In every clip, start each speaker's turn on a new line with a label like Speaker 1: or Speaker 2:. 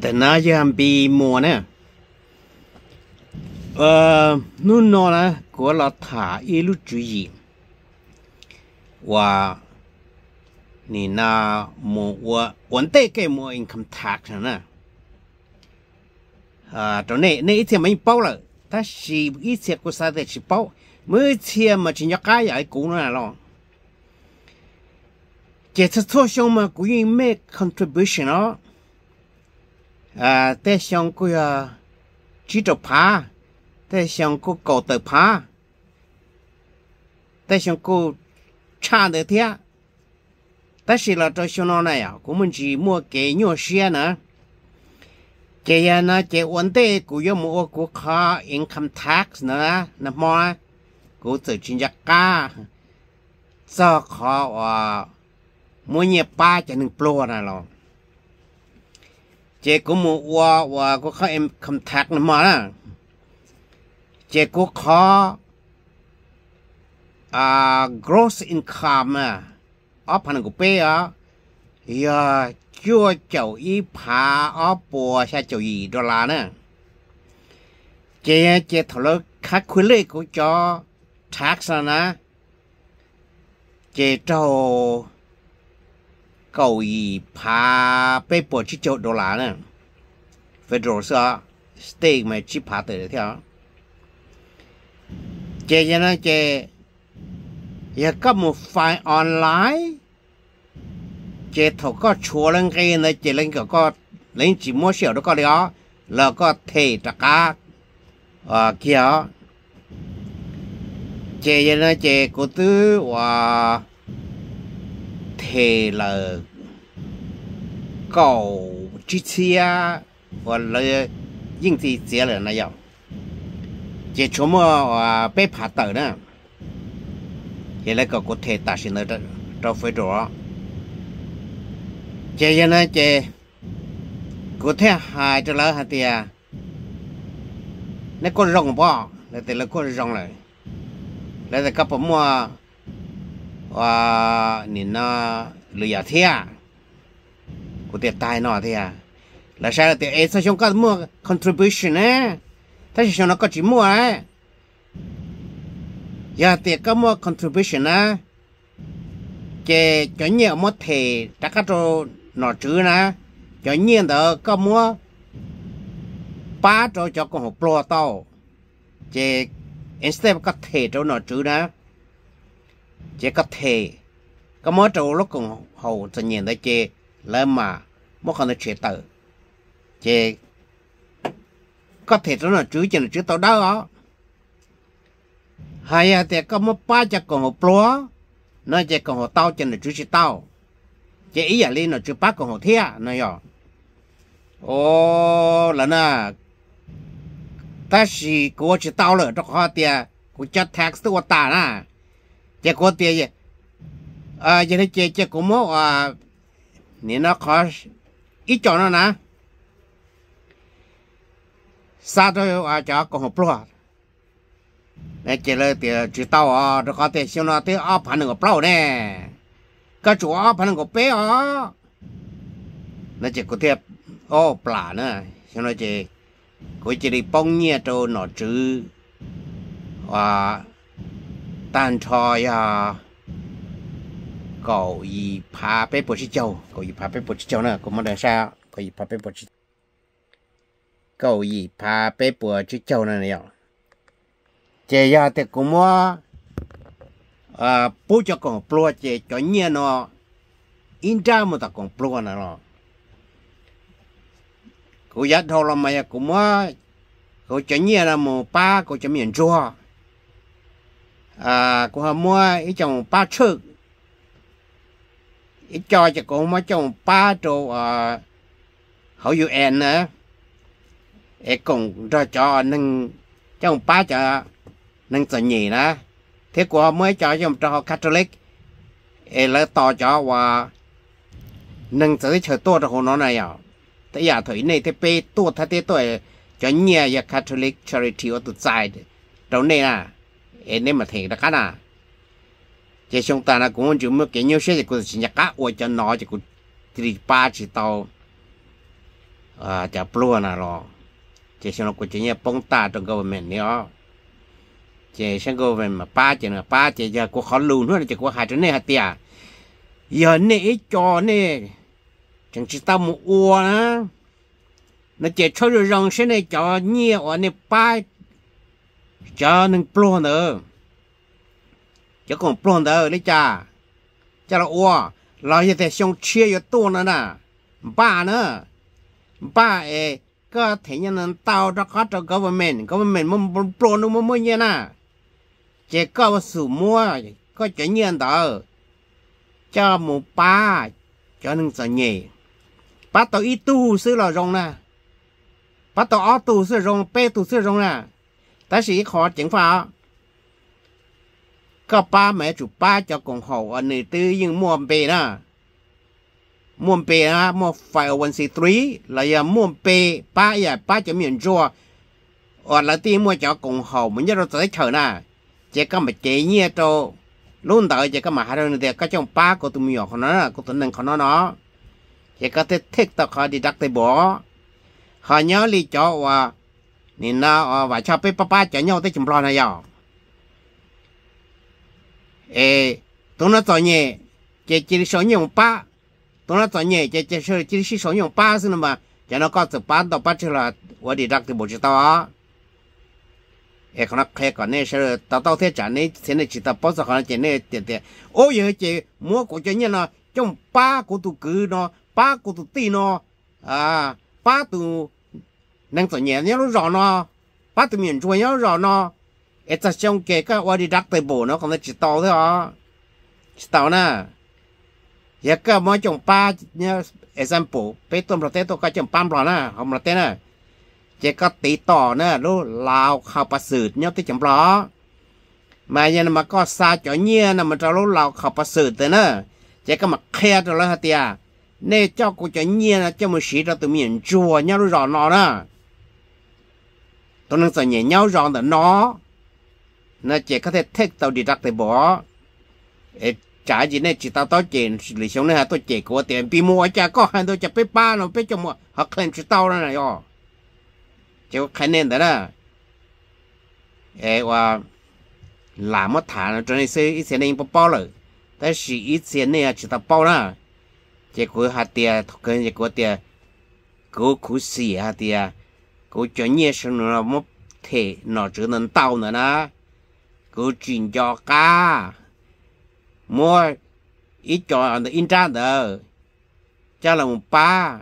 Speaker 1: แต่น่าจะมีมัวเนี่ยเอ่อนู่นนอนะก็เราถ่ายอีลูจุยว่านี่นาโมว่าวันเต้แกมัว income tax นะอ่าตอนนี้นี่ที่ไม่เป้าเลยถ้าชีอีเสียกูซาเดชิเป้าเมื่อเทียมาชิญกายใหญ่กูน่ะหรอเจ็ดสิบสองมากูยังไม่ contribution อ่ะ à tê xong cái à chỉ trọc phá tê xong cái cổ tờ phá tê xong cái cha được thế ta chỉ là cho xong nó này à cũng mình chỉ mua cái nhỏ xe nữa cái nhà nó cái vấn đề của yêu mua của khó income tax nữa nè mà của tự chính giác ca do khó à mua nhà ba cho nên pro này rồi chế cũng mua hoa hoa có khó em không thạc nữa mà đó chế có khó à gross income à ở phần của bé à giờ chưa chậu y phá ở bùa sẽ chậu y đô la nữa chế chế thảo lỡ khắc khuyến lệ của cho tax à nè chế trâu ก็อีพาไปปวดชิจดอลลาร์เนี่ยเฟดโรสก็สเตกไม่ชิพาเตอร์เท่าเจยังนะเจยังก็มุฟไฟออนไลน์เจถทก็ชัวรนเงินนะเจลิญก็ก็เล่นจีโม่เชียวด้วยก็เลี้ยแล้วก็เทตะกาเออเกี่ยวเจยังนะเจกูตื้อว่าเทเลย搞机器啊，或者应对责任那样，这全部啊被爬倒呢，也那个国铁大型的这这非洲，这些呢这国铁还这老还的呀，那个容吧，那得那个容了，那得搞不么啊，你那旅游天。của tiền nọ thì à là sao tiền ấy sao chúng có mua contribution á thế thì nó có chỉ mua á giờ tiền có contribution á chế cho nhiều mua thì đã các chỗ nọ chữ nè cho nhiên đó có mua ba chỗ cho con hộp lô tàu instead có thể chỗ nọ chữ nè chế có thể có mua chỗ lúc con hậu tự nhiên đó lỡ mà mất không là chế tử chế có thể nó là chữ chỉ là chữ tao đó đó hay là thì có một ba chắc còn một lúa nó chỉ còn một tao chỉ là chữ chỉ tao chế ý là lên là chữ bác còn một thia nó nhỏ ô là nè ta chỉ có chỉ tao là trong hoa tiền của cho tax tôi ta nè chế của tiền à giờ thì chế chế của một à 你那可一脚了呢？啥都有啊，叫搞不了。那这了的知道啊，这个得行了，得阿盘那个不了呢，个主阿盘那个背啊，那这个得哦不啦呢，行了这，估计的半夜都脑子啊，单车呀。cầu gì phá bé bột châu cầu gì phá bé bột châu nữa cũng mong đợi sao cầu gì phá bé bột cầu gì phá bé bột châu nữa nè chế ra à, thì cũng mua à bố cho con plua chế cho nhẹ nó in ra một ta con plua nè nó cô dắt thôi là mày cũng mua cô cho nhẹ là một ba cô cho miền chua à cô mua ít chồng ba chục cho cho cô cho chồng ba trâu à hậu dụ em nữa ế cùng rồi cho nâng chồng ba cho nâng sợ nhì nữa thế của mới cho chồng cho Catholic ế lỡ to cho và nâng sợ chờ tôi cho hồ nó này à thế giờ dạ thủy này thế bê tu thay thế tôi cho nhà Catholic charity ở tụi trái đâu này à ế nên mà thấy là cái nào chỉ xong ta là cũng chịu mất cái nhiều xe thì cũng chỉ nhặt cá ôi cho nó chỉ cũng thì ba chỉ tàu à chả plua nào rồi chỉ xong cũng chỉ nhặt bông ta trong cái mình nữa chỉ xong cái mình mà ba chỉ là ba chỉ giờ cũng khó lùn nữa chỉ cũng hai trăm à. này hai tia này cho này chẳng chỉ tao một ua nó chỉ cho rồi rằng sẽ này cho nhiều ở này ba cho nên plua nữa จะคงปล้นเด้อเลยจ้าจ้าละอ้วเราจะแต่ชงเชี่ยอยู่ตัวนั่นน่ะบ้าเนอะบ้าเอก็เถียงนั้นเต้ารักษาจาก government government มันปล้นมันมันเนี่ยน่ะเจ้าก็สู่มัวก็จะเงียนเด้อจ้าหมูป้าจ้าหนึ่งสัญญ์ป้าตัวอีตู้ซื้อหล่อรงน่ะป้าตัวอ้อตู้ซื้อรงเป้ตู้ซื้อรงน่ะแต่สีขอเจ๋งฟ้าก็ป้าแม่จุป้าจะกงหออันนี้ตื้อยิงม่วมเปนะม่วมเปนะม่วมไฟวันสี่ตรีแล้วยังม่วมเปป้าอย่าป้าจะมีอันจัวอดละตีม่วจะกงหอมันจะเราจะได้เฉยนะเจ๊ก็มาเจ๊เงี้ยโตลุ่นต่อเจ๊ก็มาหาเราเนี่ยก็จ้องป้าก็ตุ้มหยอกคนนั้นก็ตัวหนึ่งคนนั้นเนาะเจ๊ก็เทเทคต่อคอดีดักเตบ่อหาเนาะลีจ่อว่านี่นะว่าชอบไปป้าป้าจะเนาะได้จำรอนายอ ê tôi nói tội nhẹ chỉ chỉ số nhiều ba tôi nói tội nhẹ chỉ chỉ số chỉ số nhiều ba xin mà cho nó có sự bán tàu bắt chứ là tôi đi đặt thì bộ chỉ tao á ê con nó khai còn nè sẽ tao trả nè thế này chỉ tao bao giờ con chỉ nè tiền tiền ôi giờ chỉ mua của cho nhân ba của tụ cứ nó ba của tụ tì nó à ba tụ năng tội nhẹ nhớ nó rõ ba tụ miền chuối nhớ rõ nó เอจะจงเกก็ว่าดีดักไปโบเนาะคำนั้นจิตโตด้วยอ๋อจิตโตนะอยากก็มอจงป้าเนี่ย example ไปตัวประเทศตัวก็จงปั้มหรอนะของประเทศนะเจก็ตีต่อนะรู้ลาวข่าวประสืดเนี่ยที่จำรอมาเนี่ยมาก็ซาจ่อเนี่ยนะมันจะรู้ลาวข่าวประสืดแต่นะเจก็มาเคลียร์ตัวแล้วฮะเตียเน่เจ้ากูจะเนี่ยนะเจ้ามือสีเราตัวมีนจัวเนี่ยรู้รอนอนะตัวนั้นส่วนใหญ่เนี่ยรอนแต่นอ nó chỉ có thể thích tàu đi đặt để bỏ trả gì này chỉ tao tao chuyện lý sống nữa hả tôi chỉ của tiền bị mua cha có hàng tôi chỉ biết ba nó biết cho mua học claim chỉ tao này chỉ có khai nên đó là ê và làm một thả nó cho nên sẽ ít tiền này bao bao rồi 但是以前呢只到包了，结果下跌，跟结果跌，狗苦死下跌，狗专业生了么？铁哪只能到呢啦？cô chuyện cho cá mua ít cho anh in ra đó cha là một ba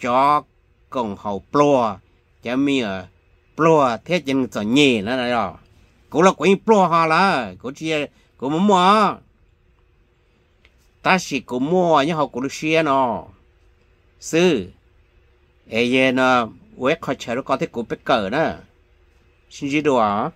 Speaker 1: cho còn hậu plua cho mi ở plua thế chân sợ nhì nữa này đó cũng là quỷ plua họ là cũng chia cũng muốn mua ta chỉ cô mua nhưng họ cô được chia nó sư ai vậy nó quét khỏi chờ nó có thể cũng biết cỡ nữa xin chỉ đùa